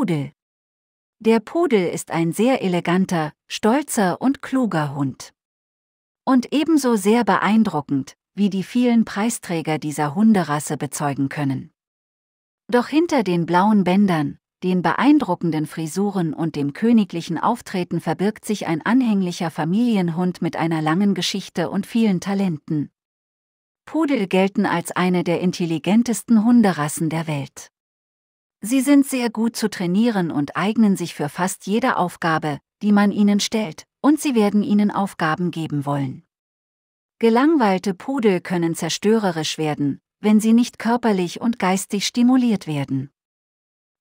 Pudel. Der Pudel ist ein sehr eleganter, stolzer und kluger Hund. Und ebenso sehr beeindruckend, wie die vielen Preisträger dieser Hunderasse bezeugen können. Doch hinter den blauen Bändern, den beeindruckenden Frisuren und dem königlichen Auftreten verbirgt sich ein anhänglicher Familienhund mit einer langen Geschichte und vielen Talenten. Pudel gelten als eine der intelligentesten Hunderassen der Welt. Sie sind sehr gut zu trainieren und eignen sich für fast jede Aufgabe, die man ihnen stellt, und sie werden ihnen Aufgaben geben wollen. Gelangweilte Pudel können zerstörerisch werden, wenn sie nicht körperlich und geistig stimuliert werden.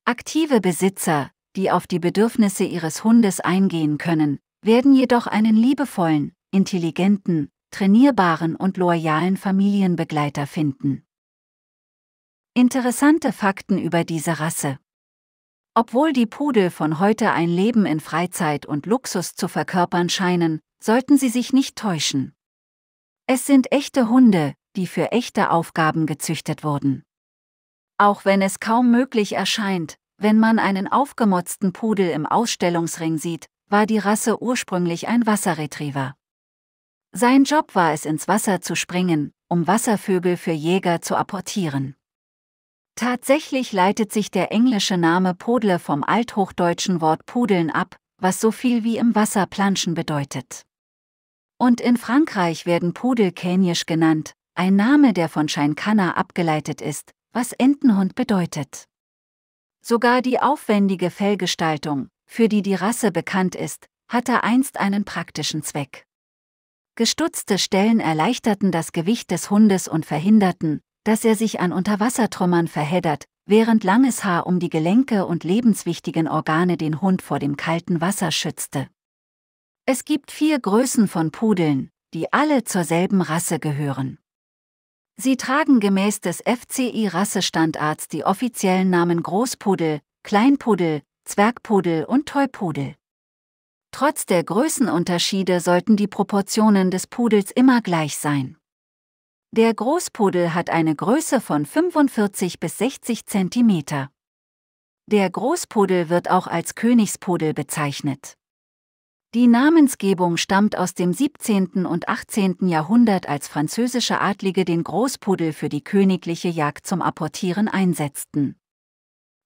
Aktive Besitzer, die auf die Bedürfnisse ihres Hundes eingehen können, werden jedoch einen liebevollen, intelligenten, trainierbaren und loyalen Familienbegleiter finden. Interessante Fakten über diese Rasse. Obwohl die Pudel von heute ein Leben in Freizeit und Luxus zu verkörpern scheinen, sollten sie sich nicht täuschen. Es sind echte Hunde, die für echte Aufgaben gezüchtet wurden. Auch wenn es kaum möglich erscheint, wenn man einen aufgemotzten Pudel im Ausstellungsring sieht, war die Rasse ursprünglich ein Wasserretriever. Sein Job war es ins Wasser zu springen, um Wasservögel für Jäger zu apportieren. Tatsächlich leitet sich der englische Name Podle vom althochdeutschen Wort pudeln ab, was so viel wie im Wasser planschen bedeutet. Und in Frankreich werden Pudel känisch genannt, ein Name, der von Scheinkana abgeleitet ist, was Entenhund bedeutet. Sogar die aufwendige Fellgestaltung, für die die Rasse bekannt ist, hatte einst einen praktischen Zweck. Gestutzte Stellen erleichterten das Gewicht des Hundes und verhinderten, dass er sich an Unterwassertrümmern verheddert, während langes Haar um die Gelenke und lebenswichtigen Organe den Hund vor dem kalten Wasser schützte. Es gibt vier Größen von Pudeln, die alle zur selben Rasse gehören. Sie tragen gemäß des FCI-Rassestandards die offiziellen Namen Großpudel, Kleinpudel, Zwergpudel und Tollpudel. Trotz der Größenunterschiede sollten die Proportionen des Pudels immer gleich sein. Der Großpudel hat eine Größe von 45 bis 60 cm. Der Großpudel wird auch als Königspudel bezeichnet. Die Namensgebung stammt aus dem 17. und 18. Jahrhundert, als französische Adlige den Großpudel für die königliche Jagd zum Apportieren einsetzten.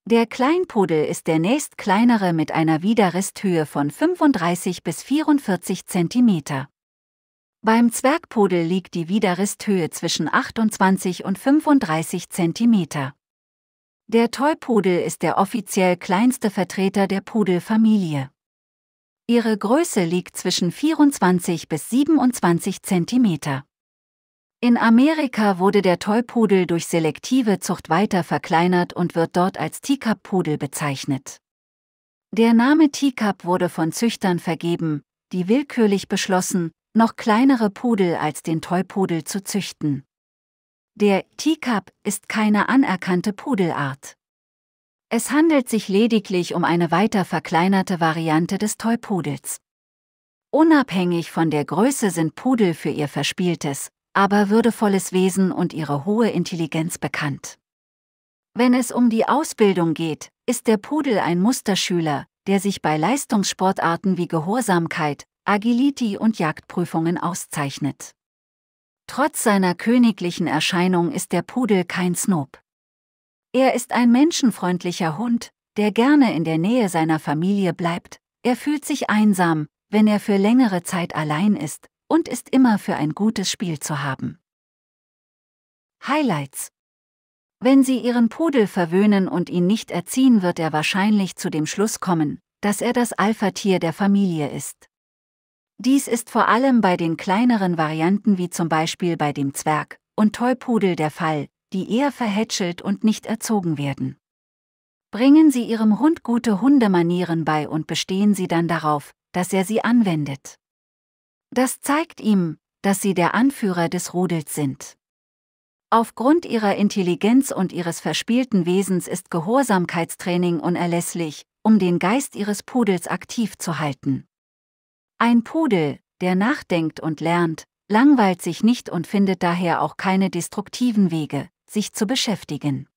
Der Kleinpudel ist der nächst kleinere mit einer Widerristhöhe von 35 bis 44 Zentimeter. Beim Zwergpudel liegt die Widerristhöhe zwischen 28 und 35 cm. Der Toypudel ist der offiziell kleinste Vertreter der Pudelfamilie. Ihre Größe liegt zwischen 24 bis 27 cm. In Amerika wurde der Tollpudel durch selektive Zucht weiter verkleinert und wird dort als Teacup-Pudel bezeichnet. Der Name Teacup wurde von Züchtern vergeben, die willkürlich beschlossen, noch kleinere Pudel als den Tollpudel zu züchten. Der Teacup ist keine anerkannte Pudelart. Es handelt sich lediglich um eine weiter verkleinerte Variante des Tollpudels. Unabhängig von der Größe sind Pudel für ihr verspieltes, aber würdevolles Wesen und ihre hohe Intelligenz bekannt. Wenn es um die Ausbildung geht, ist der Pudel ein Musterschüler, der sich bei Leistungssportarten wie Gehorsamkeit, Agility und Jagdprüfungen auszeichnet. Trotz seiner königlichen Erscheinung ist der Pudel kein Snob. Er ist ein menschenfreundlicher Hund, der gerne in der Nähe seiner Familie bleibt, er fühlt sich einsam, wenn er für längere Zeit allein ist, und ist immer für ein gutes Spiel zu haben. Highlights Wenn Sie Ihren Pudel verwöhnen und ihn nicht erziehen, wird er wahrscheinlich zu dem Schluss kommen, dass er das Alpha-Tier der Familie ist. Dies ist vor allem bei den kleineren Varianten wie zum Beispiel bei dem Zwerg und Tollpudel der Fall, die eher verhätschelt und nicht erzogen werden. Bringen Sie Ihrem Hund gute Hundemanieren bei und bestehen Sie dann darauf, dass er sie anwendet. Das zeigt ihm, dass Sie der Anführer des Rudels sind. Aufgrund ihrer Intelligenz und ihres verspielten Wesens ist Gehorsamkeitstraining unerlässlich, um den Geist ihres Pudels aktiv zu halten. Ein Pudel, der nachdenkt und lernt, langweilt sich nicht und findet daher auch keine destruktiven Wege, sich zu beschäftigen.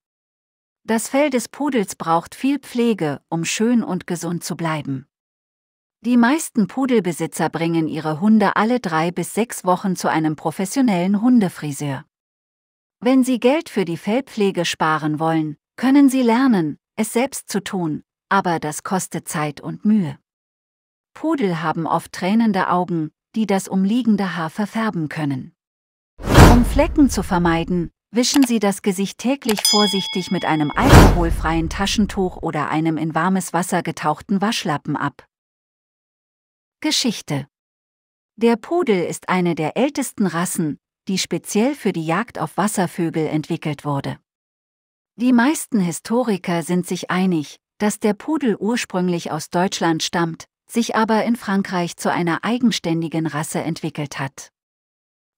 Das Fell des Pudels braucht viel Pflege, um schön und gesund zu bleiben. Die meisten Pudelbesitzer bringen ihre Hunde alle drei bis sechs Wochen zu einem professionellen Hundefriseur. Wenn Sie Geld für die Fellpflege sparen wollen, können Sie lernen, es selbst zu tun, aber das kostet Zeit und Mühe. Pudel haben oft tränende Augen, die das umliegende Haar verfärben können. Um Flecken zu vermeiden, wischen Sie das Gesicht täglich vorsichtig mit einem alkoholfreien Taschentuch oder einem in warmes Wasser getauchten Waschlappen ab. Geschichte Der Pudel ist eine der ältesten Rassen, die speziell für die Jagd auf Wasservögel entwickelt wurde. Die meisten Historiker sind sich einig, dass der Pudel ursprünglich aus Deutschland stammt, sich aber in Frankreich zu einer eigenständigen Rasse entwickelt hat.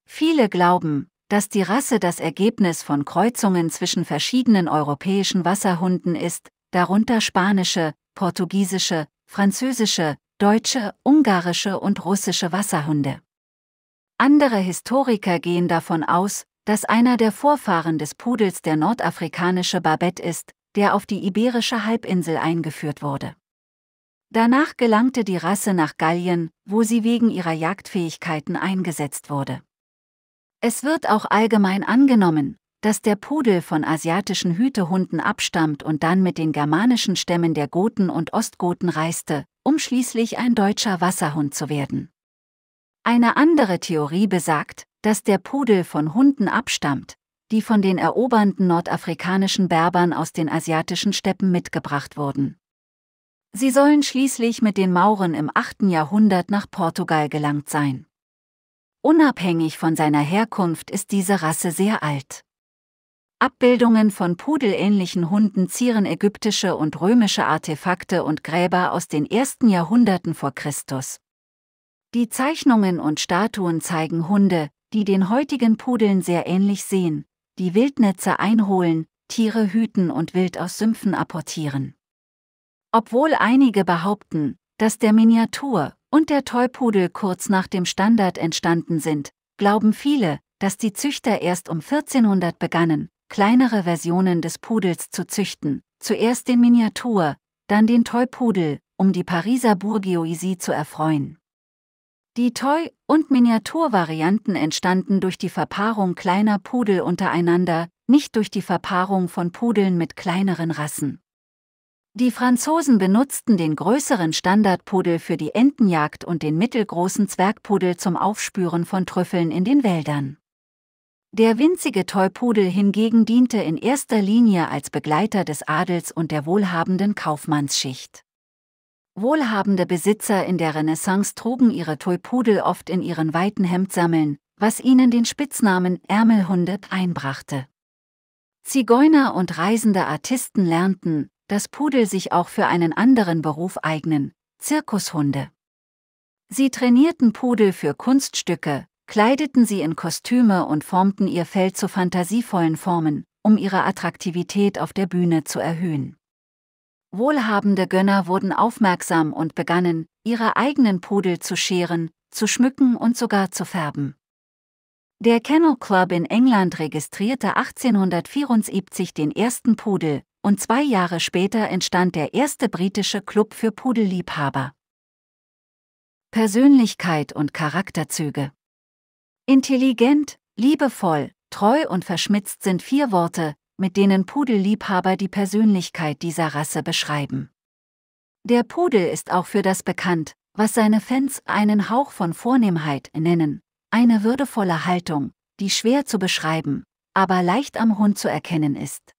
Viele glauben, dass die Rasse das Ergebnis von Kreuzungen zwischen verschiedenen europäischen Wasserhunden ist, darunter spanische, portugiesische, französische, deutsche, ungarische und russische Wasserhunde. Andere Historiker gehen davon aus, dass einer der Vorfahren des Pudels der nordafrikanische Babette ist, der auf die iberische Halbinsel eingeführt wurde. Danach gelangte die Rasse nach Gallien, wo sie wegen ihrer Jagdfähigkeiten eingesetzt wurde. Es wird auch allgemein angenommen, dass der Pudel von asiatischen Hütehunden abstammt und dann mit den germanischen Stämmen der Goten und Ostgoten reiste, um schließlich ein deutscher Wasserhund zu werden. Eine andere Theorie besagt, dass der Pudel von Hunden abstammt, die von den erobernden nordafrikanischen Berbern aus den asiatischen Steppen mitgebracht wurden. Sie sollen schließlich mit den Mauren im 8. Jahrhundert nach Portugal gelangt sein. Unabhängig von seiner Herkunft ist diese Rasse sehr alt. Abbildungen von pudelähnlichen Hunden zieren ägyptische und römische Artefakte und Gräber aus den ersten Jahrhunderten vor Christus. Die Zeichnungen und Statuen zeigen Hunde, die den heutigen Pudeln sehr ähnlich sehen, die Wildnetze einholen, Tiere hüten und Wild aus Sümpfen apportieren. Obwohl einige behaupten, dass der Miniatur und der Tollpudel kurz nach dem Standard entstanden sind, glauben viele, dass die Züchter erst um 1400 begannen, kleinere Versionen des Pudels zu züchten, zuerst den Miniatur, dann den Tollpudel, um die Pariser Bourgeoisie zu erfreuen. Die Toy- und Miniaturvarianten entstanden durch die Verpaarung kleiner Pudel untereinander, nicht durch die Verpaarung von Pudeln mit kleineren Rassen. Die Franzosen benutzten den größeren Standardpudel für die Entenjagd und den mittelgroßen Zwergpudel zum Aufspüren von Trüffeln in den Wäldern. Der winzige Tollpudel hingegen diente in erster Linie als Begleiter des Adels und der wohlhabenden Kaufmannsschicht. Wohlhabende Besitzer in der Renaissance trugen ihre Tollpudel oft in ihren weiten Hemdsammeln, was ihnen den Spitznamen Ärmelhunde einbrachte. Zigeuner und reisende Artisten lernten, dass Pudel sich auch für einen anderen Beruf eignen, Zirkushunde. Sie trainierten Pudel für Kunststücke, kleideten sie in Kostüme und formten ihr Fell zu fantasievollen Formen, um ihre Attraktivität auf der Bühne zu erhöhen. Wohlhabende Gönner wurden aufmerksam und begannen, ihre eigenen Pudel zu scheren, zu schmücken und sogar zu färben. Der Kennel Club in England registrierte 1874 den ersten Pudel, und zwei Jahre später entstand der erste britische Club für Pudelliebhaber. Persönlichkeit und Charakterzüge Intelligent, liebevoll, treu und verschmitzt sind vier Worte, mit denen Pudelliebhaber die Persönlichkeit dieser Rasse beschreiben. Der Pudel ist auch für das bekannt, was seine Fans einen Hauch von Vornehmheit nennen, eine würdevolle Haltung, die schwer zu beschreiben, aber leicht am Hund zu erkennen ist.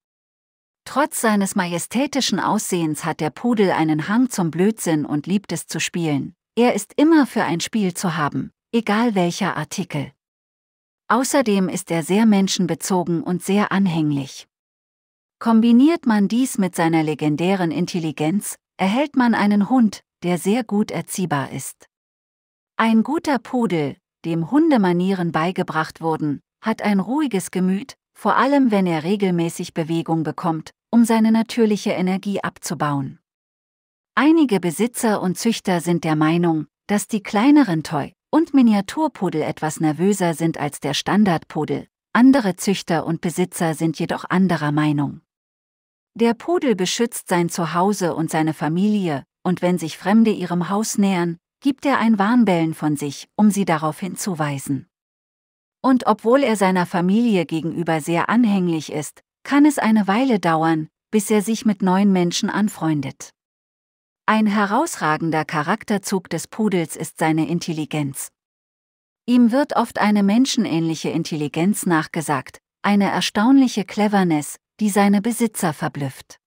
Trotz seines majestätischen Aussehens hat der Pudel einen Hang zum Blödsinn und liebt es zu spielen. Er ist immer für ein Spiel zu haben, egal welcher Artikel. Außerdem ist er sehr menschenbezogen und sehr anhänglich. Kombiniert man dies mit seiner legendären Intelligenz, erhält man einen Hund, der sehr gut erziehbar ist. Ein guter Pudel, dem Hundemanieren beigebracht wurden, hat ein ruhiges Gemüt, vor allem wenn er regelmäßig Bewegung bekommt, um seine natürliche Energie abzubauen. Einige Besitzer und Züchter sind der Meinung, dass die kleineren Toy- und Miniaturpudel etwas nervöser sind als der Standardpudel, andere Züchter und Besitzer sind jedoch anderer Meinung. Der Pudel beschützt sein Zuhause und seine Familie, und wenn sich Fremde ihrem Haus nähern, gibt er ein Warnbellen von sich, um sie darauf hinzuweisen. Und obwohl er seiner Familie gegenüber sehr anhänglich ist, kann es eine Weile dauern, bis er sich mit neuen Menschen anfreundet. Ein herausragender Charakterzug des Pudels ist seine Intelligenz. Ihm wird oft eine menschenähnliche Intelligenz nachgesagt, eine erstaunliche Cleverness, die seine Besitzer verblüfft.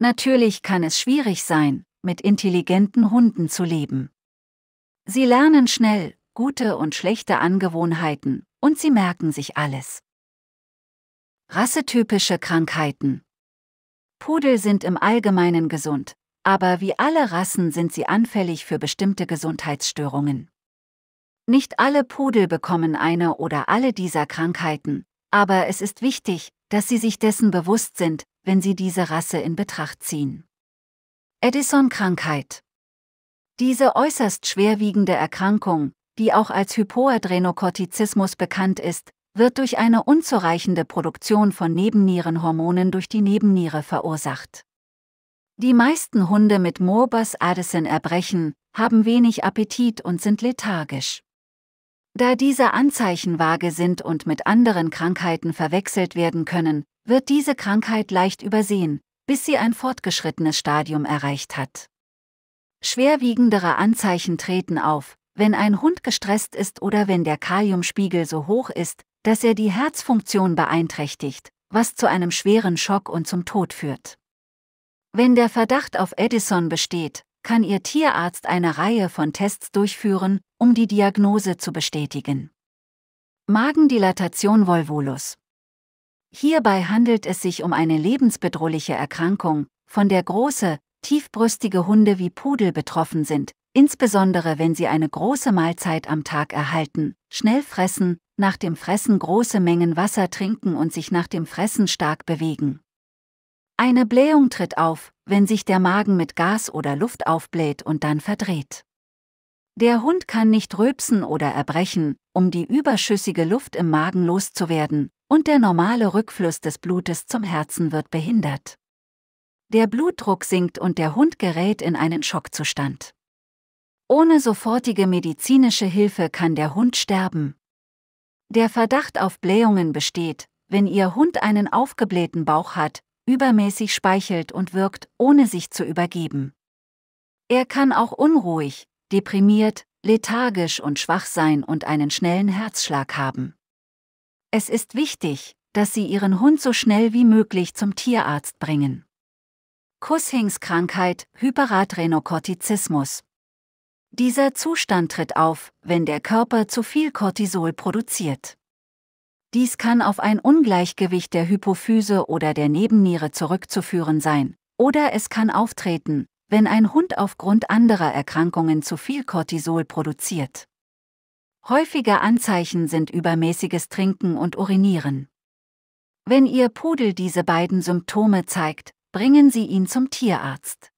Natürlich kann es schwierig sein, mit intelligenten Hunden zu leben. Sie lernen schnell, gute und schlechte Angewohnheiten, und sie merken sich alles. Rassetypische Krankheiten Pudel sind im Allgemeinen gesund, aber wie alle Rassen sind sie anfällig für bestimmte Gesundheitsstörungen. Nicht alle Pudel bekommen eine oder alle dieser Krankheiten, aber es ist wichtig, dass sie sich dessen bewusst sind, wenn sie diese Rasse in Betracht ziehen. Edison-Krankheit Diese äußerst schwerwiegende Erkrankung, die auch als Hypoadrenokortizismus bekannt ist, wird durch eine unzureichende Produktion von Nebennierenhormonen durch die Nebenniere verursacht. Die meisten Hunde mit Morbus Addison erbrechen, haben wenig Appetit und sind lethargisch. Da diese Anzeichen vage sind und mit anderen Krankheiten verwechselt werden können, wird diese Krankheit leicht übersehen, bis sie ein fortgeschrittenes Stadium erreicht hat. Schwerwiegendere Anzeichen treten auf, wenn ein Hund gestresst ist oder wenn der Kaliumspiegel so hoch ist, dass er die Herzfunktion beeinträchtigt, was zu einem schweren Schock und zum Tod führt. Wenn der Verdacht auf Edison besteht, kann Ihr Tierarzt eine Reihe von Tests durchführen, um die Diagnose zu bestätigen. Magendilatation Volvolus. Hierbei handelt es sich um eine lebensbedrohliche Erkrankung, von der große, tiefbrüstige Hunde wie Pudel betroffen sind, insbesondere wenn sie eine große Mahlzeit am Tag erhalten, schnell fressen, nach dem Fressen große Mengen Wasser trinken und sich nach dem Fressen stark bewegen. Eine Blähung tritt auf, wenn sich der Magen mit Gas oder Luft aufbläht und dann verdreht. Der Hund kann nicht röpsen oder erbrechen, um die überschüssige Luft im Magen loszuwerden, und der normale Rückfluss des Blutes zum Herzen wird behindert. Der Blutdruck sinkt und der Hund gerät in einen Schockzustand. Ohne sofortige medizinische Hilfe kann der Hund sterben. Der Verdacht auf Blähungen besteht, wenn Ihr Hund einen aufgeblähten Bauch hat, übermäßig speichelt und wirkt, ohne sich zu übergeben. Er kann auch unruhig, deprimiert, lethargisch und schwach sein und einen schnellen Herzschlag haben. Es ist wichtig, dass Sie Ihren Hund so schnell wie möglich zum Tierarzt bringen. Cushings-Krankheit, Hyperadrenokortizismus. Dieser Zustand tritt auf, wenn der Körper zu viel Cortisol produziert. Dies kann auf ein Ungleichgewicht der Hypophyse oder der Nebenniere zurückzuführen sein, oder es kann auftreten, wenn ein Hund aufgrund anderer Erkrankungen zu viel Cortisol produziert. Häufige Anzeichen sind übermäßiges Trinken und Urinieren. Wenn Ihr Pudel diese beiden Symptome zeigt, bringen Sie ihn zum Tierarzt.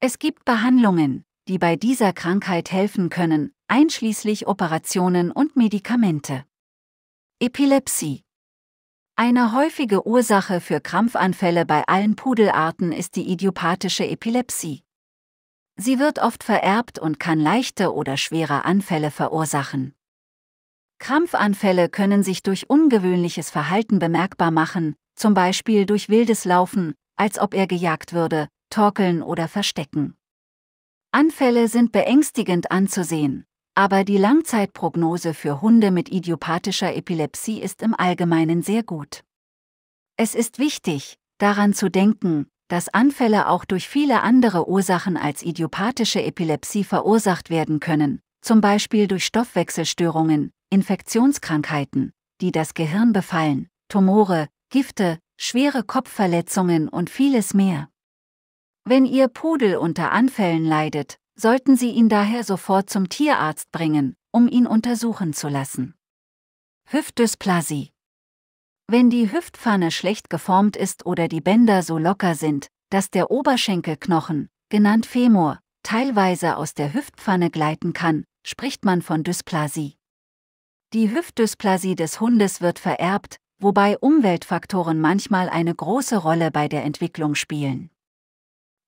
Es gibt Behandlungen, die bei dieser Krankheit helfen können, einschließlich Operationen und Medikamente. Epilepsie eine häufige Ursache für Krampfanfälle bei allen Pudelarten ist die idiopathische Epilepsie. Sie wird oft vererbt und kann leichte oder schwere Anfälle verursachen. Krampfanfälle können sich durch ungewöhnliches Verhalten bemerkbar machen, zum Beispiel durch wildes Laufen, als ob er gejagt würde, torkeln oder verstecken. Anfälle sind beängstigend anzusehen, aber die Langzeitprognose für Hunde mit idiopathischer Epilepsie ist im Allgemeinen sehr gut. Es ist wichtig, daran zu denken, dass Anfälle auch durch viele andere Ursachen als idiopathische Epilepsie verursacht werden können, zum Beispiel durch Stoffwechselstörungen, Infektionskrankheiten, die das Gehirn befallen, Tumore, Gifte, schwere Kopfverletzungen und vieles mehr. Wenn Ihr Pudel unter Anfällen leidet, sollten Sie ihn daher sofort zum Tierarzt bringen, um ihn untersuchen zu lassen. Hüftdysplasie Wenn die Hüftpfanne schlecht geformt ist oder die Bänder so locker sind, dass der Oberschenkelknochen, genannt Femur, teilweise aus der Hüftpfanne gleiten kann, spricht man von Dysplasie. Die Hüftdysplasie des Hundes wird vererbt, wobei Umweltfaktoren manchmal eine große Rolle bei der Entwicklung spielen.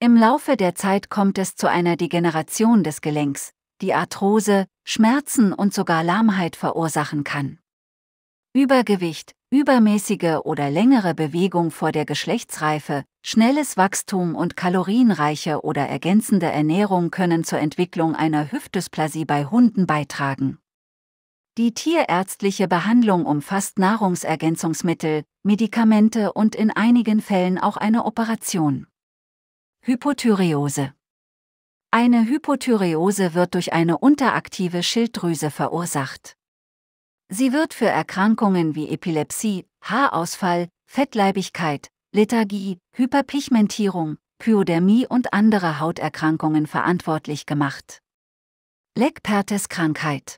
Im Laufe der Zeit kommt es zu einer Degeneration des Gelenks, die Arthrose, Schmerzen und sogar Lahmheit verursachen kann. Übergewicht, übermäßige oder längere Bewegung vor der Geschlechtsreife, schnelles Wachstum und kalorienreiche oder ergänzende Ernährung können zur Entwicklung einer Hüftdysplasie bei Hunden beitragen. Die tierärztliche Behandlung umfasst Nahrungsergänzungsmittel, Medikamente und in einigen Fällen auch eine Operation. Hypothyreose. Eine Hypothyreose wird durch eine unteraktive Schilddrüse verursacht. Sie wird für Erkrankungen wie Epilepsie, Haarausfall, Fettleibigkeit, Lethargie, Hyperpigmentierung, Pyodermie und andere Hauterkrankungen verantwortlich gemacht. Leckpertes-Krankheit.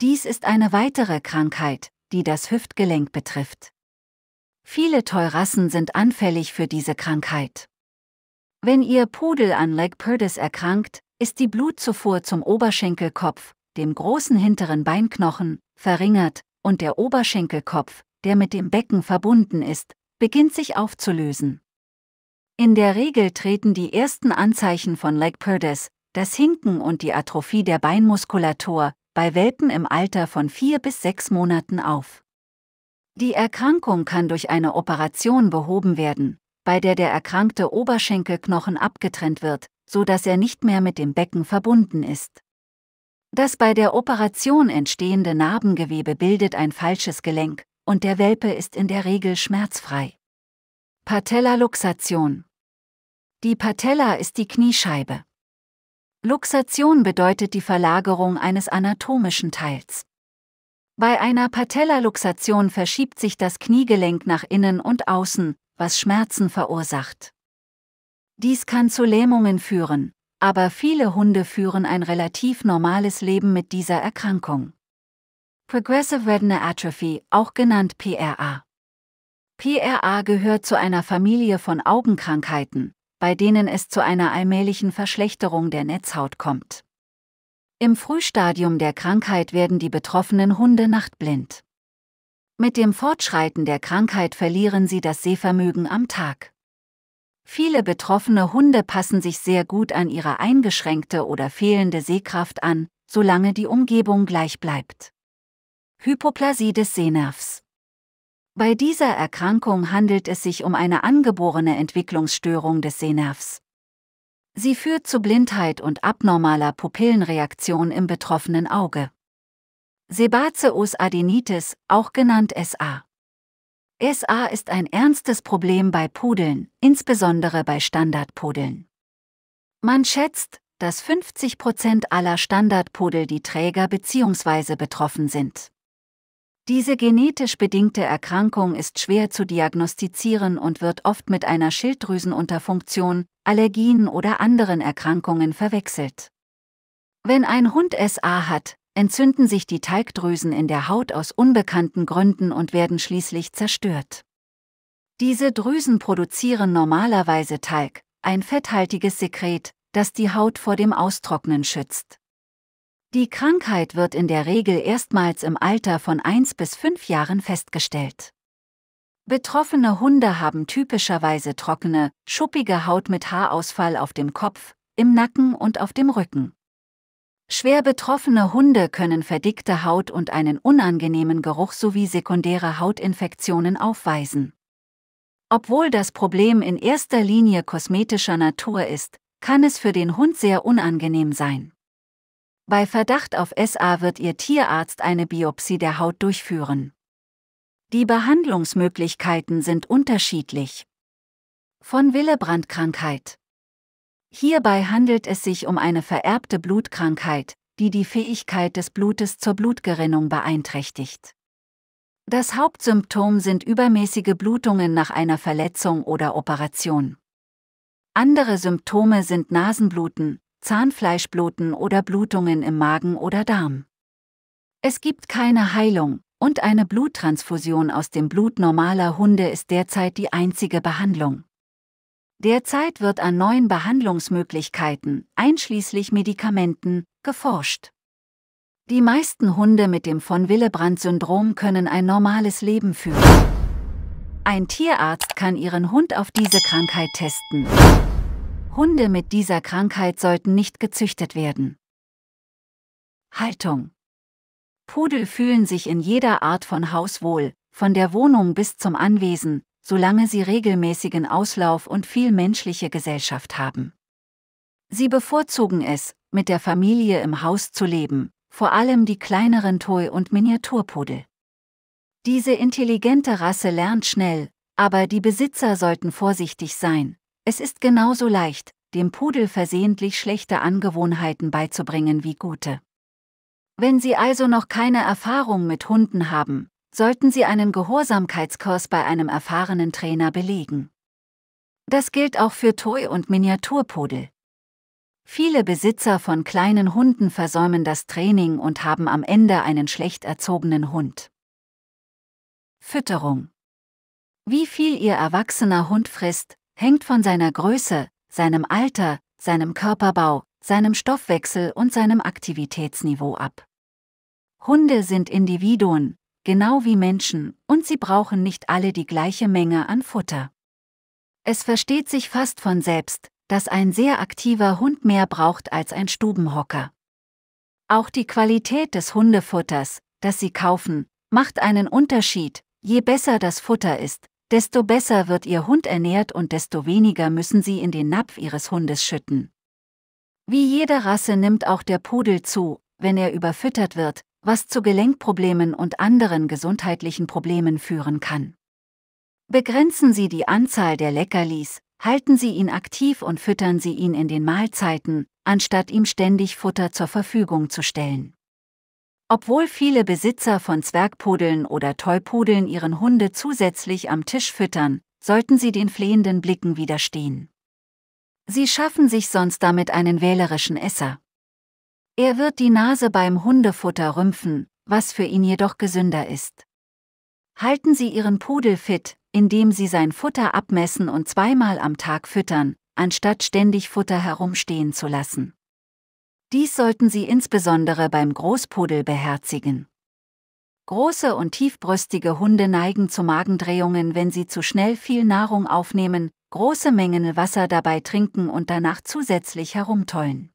Dies ist eine weitere Krankheit, die das Hüftgelenk betrifft. Viele Teurassen sind anfällig für diese Krankheit. Wenn ihr Pudel an Leg Purdis erkrankt, ist die Blutzufuhr zum Oberschenkelkopf, dem großen hinteren Beinknochen, verringert, und der Oberschenkelkopf, der mit dem Becken verbunden ist, beginnt sich aufzulösen. In der Regel treten die ersten Anzeichen von Leg Purdis, das Hinken und die Atrophie der Beinmuskulatur, bei Welpen im Alter von vier bis sechs Monaten auf. Die Erkrankung kann durch eine Operation behoben werden, bei der der erkrankte Oberschenkelknochen abgetrennt wird, so dass er nicht mehr mit dem Becken verbunden ist. Das bei der Operation entstehende Narbengewebe bildet ein falsches Gelenk und der Welpe ist in der Regel schmerzfrei. Patella-Luxation Die Patella ist die Kniescheibe. Luxation bedeutet die Verlagerung eines anatomischen Teils. Bei einer Patellaluxation verschiebt sich das Kniegelenk nach innen und außen, was Schmerzen verursacht. Dies kann zu Lähmungen führen, aber viele Hunde führen ein relativ normales Leben mit dieser Erkrankung. Progressive Retinal Atrophy, auch genannt PRA. PRA gehört zu einer Familie von Augenkrankheiten, bei denen es zu einer allmählichen Verschlechterung der Netzhaut kommt. Im Frühstadium der Krankheit werden die betroffenen Hunde nachtblind. Mit dem Fortschreiten der Krankheit verlieren sie das Sehvermögen am Tag. Viele betroffene Hunde passen sich sehr gut an ihre eingeschränkte oder fehlende Sehkraft an, solange die Umgebung gleich bleibt. Hypoplasie des Sehnervs Bei dieser Erkrankung handelt es sich um eine angeborene Entwicklungsstörung des Sehnervs. Sie führt zu Blindheit und abnormaler Pupillenreaktion im betroffenen Auge. Sebaceous adenitis, auch genannt SA. SA ist ein ernstes Problem bei Pudeln, insbesondere bei Standardpudeln. Man schätzt, dass 50 aller Standardpudel die Träger bzw. betroffen sind. Diese genetisch bedingte Erkrankung ist schwer zu diagnostizieren und wird oft mit einer Schilddrüsenunterfunktion, Allergien oder anderen Erkrankungen verwechselt. Wenn ein Hund SA hat, entzünden sich die Talgdrüsen in der Haut aus unbekannten Gründen und werden schließlich zerstört. Diese Drüsen produzieren normalerweise Talg, ein fetthaltiges Sekret, das die Haut vor dem Austrocknen schützt. Die Krankheit wird in der Regel erstmals im Alter von 1 bis 5 Jahren festgestellt. Betroffene Hunde haben typischerweise trockene, schuppige Haut mit Haarausfall auf dem Kopf, im Nacken und auf dem Rücken. Schwer betroffene Hunde können verdickte Haut und einen unangenehmen Geruch sowie sekundäre Hautinfektionen aufweisen. Obwohl das Problem in erster Linie kosmetischer Natur ist, kann es für den Hund sehr unangenehm sein. Bei Verdacht auf SA wird Ihr Tierarzt eine Biopsie der Haut durchführen. Die Behandlungsmöglichkeiten sind unterschiedlich. Von Willebrandkrankheit Hierbei handelt es sich um eine vererbte Blutkrankheit, die die Fähigkeit des Blutes zur Blutgerinnung beeinträchtigt. Das Hauptsymptom sind übermäßige Blutungen nach einer Verletzung oder Operation. Andere Symptome sind Nasenbluten, Zahnfleischbluten oder Blutungen im Magen oder Darm. Es gibt keine Heilung, und eine Bluttransfusion aus dem Blut normaler Hunde ist derzeit die einzige Behandlung. Derzeit wird an neuen Behandlungsmöglichkeiten, einschließlich Medikamenten, geforscht. Die meisten Hunde mit dem von Willebrand-Syndrom können ein normales Leben führen. Ein Tierarzt kann ihren Hund auf diese Krankheit testen. Hunde mit dieser Krankheit sollten nicht gezüchtet werden. Haltung Pudel fühlen sich in jeder Art von Haus wohl, von der Wohnung bis zum Anwesen, solange sie regelmäßigen Auslauf und viel menschliche Gesellschaft haben. Sie bevorzugen es, mit der Familie im Haus zu leben, vor allem die kleineren Toi- und Miniaturpudel. Diese intelligente Rasse lernt schnell, aber die Besitzer sollten vorsichtig sein. Es ist genauso leicht, dem Pudel versehentlich schlechte Angewohnheiten beizubringen wie gute. Wenn Sie also noch keine Erfahrung mit Hunden haben, sollten Sie einen Gehorsamkeitskurs bei einem erfahrenen Trainer belegen. Das gilt auch für Toy- und Miniaturpudel. Viele Besitzer von kleinen Hunden versäumen das Training und haben am Ende einen schlecht erzogenen Hund. Fütterung. Wie viel Ihr erwachsener Hund frisst, hängt von seiner Größe, seinem Alter, seinem Körperbau, seinem Stoffwechsel und seinem Aktivitätsniveau ab. Hunde sind Individuen, genau wie Menschen, und sie brauchen nicht alle die gleiche Menge an Futter. Es versteht sich fast von selbst, dass ein sehr aktiver Hund mehr braucht als ein Stubenhocker. Auch die Qualität des Hundefutters, das sie kaufen, macht einen Unterschied. Je besser das Futter ist, desto besser wird ihr Hund ernährt und desto weniger müssen sie in den Napf ihres Hundes schütten. Wie jede Rasse nimmt auch der Pudel zu, wenn er überfüttert wird, was zu Gelenkproblemen und anderen gesundheitlichen Problemen führen kann. Begrenzen Sie die Anzahl der Leckerlis, halten Sie ihn aktiv und füttern Sie ihn in den Mahlzeiten, anstatt ihm ständig Futter zur Verfügung zu stellen. Obwohl viele Besitzer von Zwergpudeln oder Tollpudeln ihren Hunde zusätzlich am Tisch füttern, sollten sie den flehenden Blicken widerstehen. Sie schaffen sich sonst damit einen wählerischen Esser. Er wird die Nase beim Hundefutter rümpfen, was für ihn jedoch gesünder ist. Halten Sie Ihren Pudel fit, indem Sie sein Futter abmessen und zweimal am Tag füttern, anstatt ständig Futter herumstehen zu lassen. Dies sollten Sie insbesondere beim Großpudel beherzigen. Große und tiefbrüstige Hunde neigen zu Magendrehungen, wenn sie zu schnell viel Nahrung aufnehmen, große Mengen Wasser dabei trinken und danach zusätzlich herumtollen.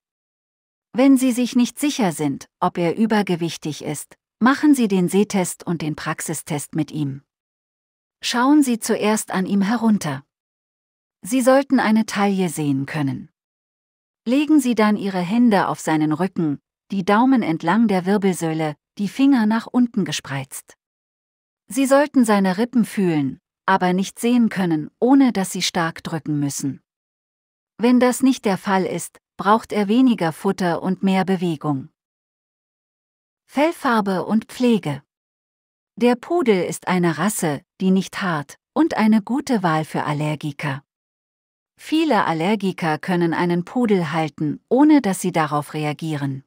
Wenn Sie sich nicht sicher sind, ob er übergewichtig ist, machen Sie den Sehtest und den Praxistest mit ihm. Schauen Sie zuerst an ihm herunter. Sie sollten eine Taille sehen können. Legen Sie dann Ihre Hände auf seinen Rücken, die Daumen entlang der Wirbelsäule, die Finger nach unten gespreizt. Sie sollten seine Rippen fühlen, aber nicht sehen können, ohne dass Sie stark drücken müssen. Wenn das nicht der Fall ist, braucht er weniger Futter und mehr Bewegung. Fellfarbe und Pflege. Der Pudel ist eine Rasse, die nicht hart und eine gute Wahl für Allergiker. Viele Allergiker können einen Pudel halten, ohne dass sie darauf reagieren.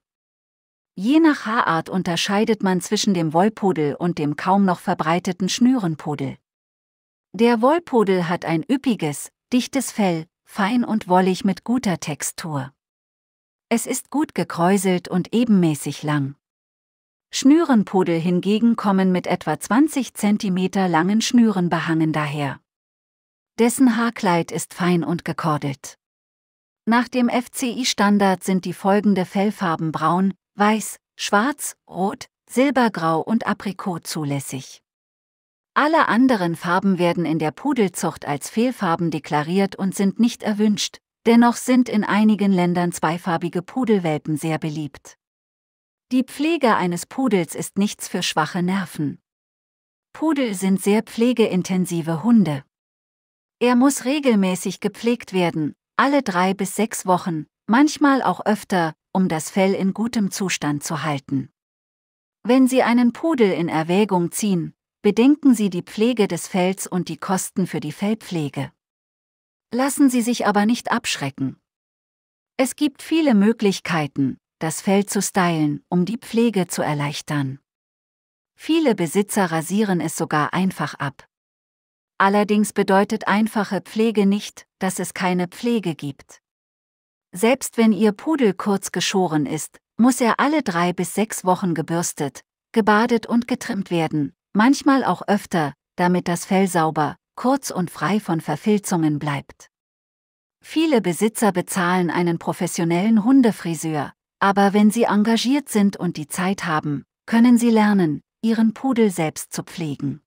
Je nach Haarart unterscheidet man zwischen dem Wollpudel und dem kaum noch verbreiteten Schnürenpudel. Der Wollpudel hat ein üppiges, dichtes Fell, fein und wollig mit guter Textur. Es ist gut gekräuselt und ebenmäßig lang. Schnürenpudel hingegen kommen mit etwa 20 cm langen Schnüren behangen daher. Dessen Haarkleid ist fein und gekordelt. Nach dem FCI-Standard sind die folgende Fellfarben braun, weiß, schwarz, rot, silbergrau und aprikot zulässig. Alle anderen Farben werden in der Pudelzucht als Fehlfarben deklariert und sind nicht erwünscht, Dennoch sind in einigen Ländern zweifarbige Pudelwelpen sehr beliebt. Die Pflege eines Pudels ist nichts für schwache Nerven. Pudel sind sehr pflegeintensive Hunde. Er muss regelmäßig gepflegt werden, alle drei bis sechs Wochen, manchmal auch öfter, um das Fell in gutem Zustand zu halten. Wenn Sie einen Pudel in Erwägung ziehen, bedenken Sie die Pflege des Fells und die Kosten für die Fellpflege. Lassen Sie sich aber nicht abschrecken. Es gibt viele Möglichkeiten, das Fell zu stylen, um die Pflege zu erleichtern. Viele Besitzer rasieren es sogar einfach ab. Allerdings bedeutet einfache Pflege nicht, dass es keine Pflege gibt. Selbst wenn Ihr Pudel kurz geschoren ist, muss er alle drei bis sechs Wochen gebürstet, gebadet und getrimmt werden, manchmal auch öfter, damit das Fell sauber, kurz und frei von Verfilzungen bleibt. Viele Besitzer bezahlen einen professionellen Hundefriseur, aber wenn sie engagiert sind und die Zeit haben, können sie lernen, ihren Pudel selbst zu pflegen.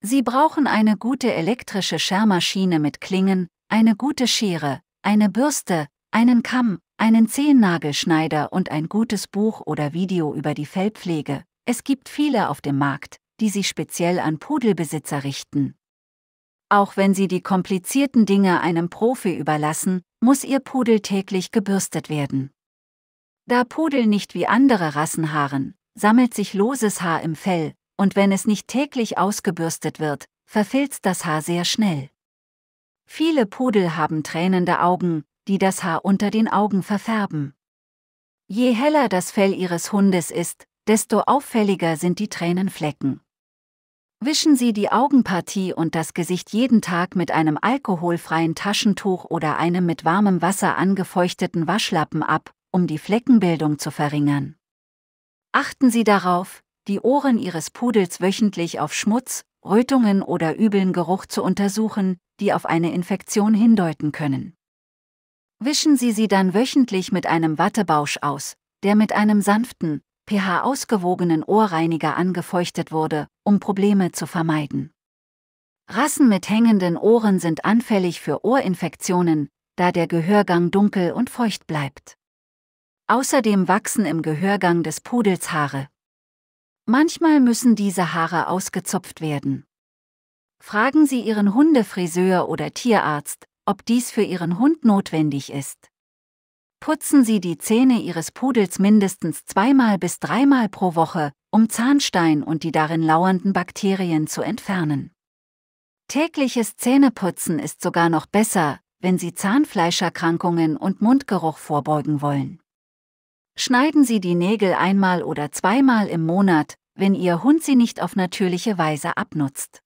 Sie brauchen eine gute elektrische Schermaschine mit Klingen, eine gute Schere, eine Bürste, einen Kamm, einen Zehennagelschneider und ein gutes Buch oder Video über die Fellpflege. Es gibt viele auf dem Markt, die sich speziell an Pudelbesitzer richten. Auch wenn sie die komplizierten Dinge einem Profi überlassen, muss ihr Pudel täglich gebürstet werden. Da Pudel nicht wie andere Rassen haaren, sammelt sich loses Haar im Fell, und wenn es nicht täglich ausgebürstet wird, verfilzt das Haar sehr schnell. Viele Pudel haben tränende Augen, die das Haar unter den Augen verfärben. Je heller das Fell ihres Hundes ist, desto auffälliger sind die Tränenflecken. Wischen Sie die Augenpartie und das Gesicht jeden Tag mit einem alkoholfreien Taschentuch oder einem mit warmem Wasser angefeuchteten Waschlappen ab, um die Fleckenbildung zu verringern. Achten Sie darauf, die Ohren Ihres Pudels wöchentlich auf Schmutz, Rötungen oder üblen Geruch zu untersuchen, die auf eine Infektion hindeuten können. Wischen Sie sie dann wöchentlich mit einem Wattebausch aus, der mit einem sanften, pH-ausgewogenen Ohrreiniger angefeuchtet wurde, um Probleme zu vermeiden. Rassen mit hängenden Ohren sind anfällig für Ohrinfektionen, da der Gehörgang dunkel und feucht bleibt. Außerdem wachsen im Gehörgang des Pudels Haare. Manchmal müssen diese Haare ausgezupft werden. Fragen Sie Ihren Hundefriseur oder Tierarzt, ob dies für Ihren Hund notwendig ist. Putzen Sie die Zähne Ihres Pudels mindestens zweimal bis dreimal pro Woche, um Zahnstein und die darin lauernden Bakterien zu entfernen. Tägliches Zähneputzen ist sogar noch besser, wenn Sie Zahnfleischerkrankungen und Mundgeruch vorbeugen wollen. Schneiden Sie die Nägel einmal oder zweimal im Monat, wenn Ihr Hund sie nicht auf natürliche Weise abnutzt.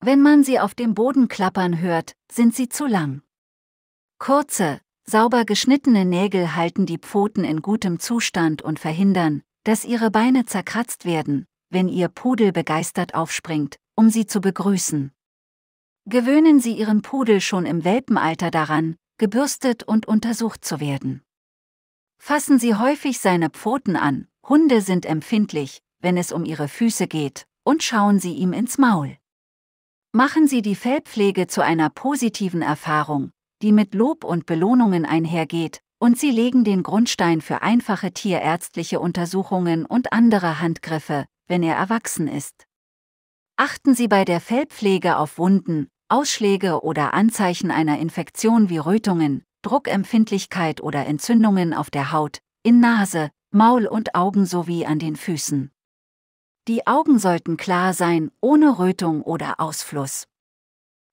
Wenn man sie auf dem Boden klappern hört, sind sie zu lang. Kurze, Sauber geschnittene Nägel halten die Pfoten in gutem Zustand und verhindern, dass ihre Beine zerkratzt werden, wenn ihr Pudel begeistert aufspringt, um sie zu begrüßen. Gewöhnen Sie Ihren Pudel schon im Welpenalter daran, gebürstet und untersucht zu werden. Fassen Sie häufig seine Pfoten an, Hunde sind empfindlich, wenn es um ihre Füße geht, und schauen Sie ihm ins Maul. Machen Sie die Fellpflege zu einer positiven Erfahrung, die mit Lob und Belohnungen einhergeht, und sie legen den Grundstein für einfache tierärztliche Untersuchungen und andere Handgriffe, wenn er erwachsen ist. Achten Sie bei der Fellpflege auf Wunden, Ausschläge oder Anzeichen einer Infektion wie Rötungen, Druckempfindlichkeit oder Entzündungen auf der Haut, in Nase, Maul und Augen sowie an den Füßen. Die Augen sollten klar sein, ohne Rötung oder Ausfluss.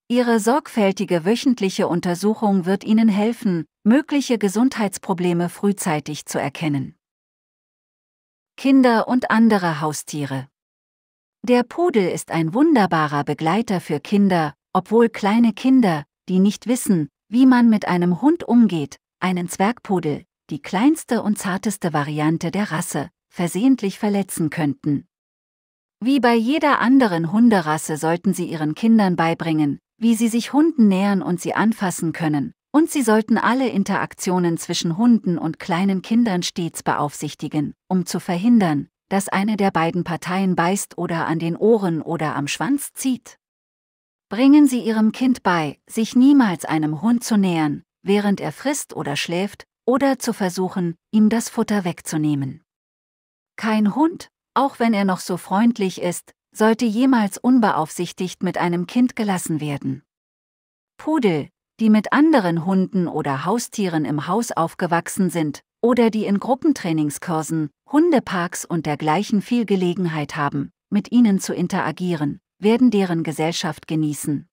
Ihre sorgfältige wöchentliche Untersuchung wird Ihnen helfen, mögliche Gesundheitsprobleme frühzeitig zu erkennen. Kinder und andere Haustiere Der Pudel ist ein wunderbarer Begleiter für Kinder, obwohl kleine Kinder, die nicht wissen, wie man mit einem Hund umgeht, einen Zwergpudel, die kleinste und zarteste Variante der Rasse, versehentlich verletzen könnten. Wie bei jeder anderen Hunderasse sollten Sie Ihren Kindern beibringen, wie sie sich Hunden nähern und sie anfassen können, und sie sollten alle Interaktionen zwischen Hunden und kleinen Kindern stets beaufsichtigen, um zu verhindern, dass eine der beiden Parteien beißt oder an den Ohren oder am Schwanz zieht. Bringen Sie Ihrem Kind bei, sich niemals einem Hund zu nähern, während er frisst oder schläft, oder zu versuchen, ihm das Futter wegzunehmen. Kein Hund, auch wenn er noch so freundlich ist, sollte jemals unbeaufsichtigt mit einem Kind gelassen werden. Pudel, die mit anderen Hunden oder Haustieren im Haus aufgewachsen sind, oder die in Gruppentrainingskursen, Hundeparks und dergleichen viel Gelegenheit haben, mit ihnen zu interagieren, werden deren Gesellschaft genießen.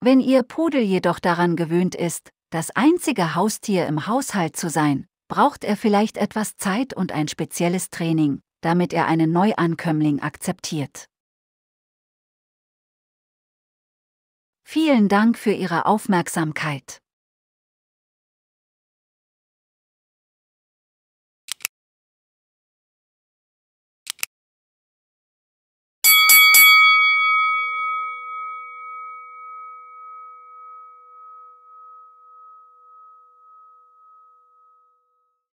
Wenn ihr Pudel jedoch daran gewöhnt ist, das einzige Haustier im Haushalt zu sein, braucht er vielleicht etwas Zeit und ein spezielles Training, damit er einen Neuankömmling akzeptiert. Vielen Dank für Ihre Aufmerksamkeit.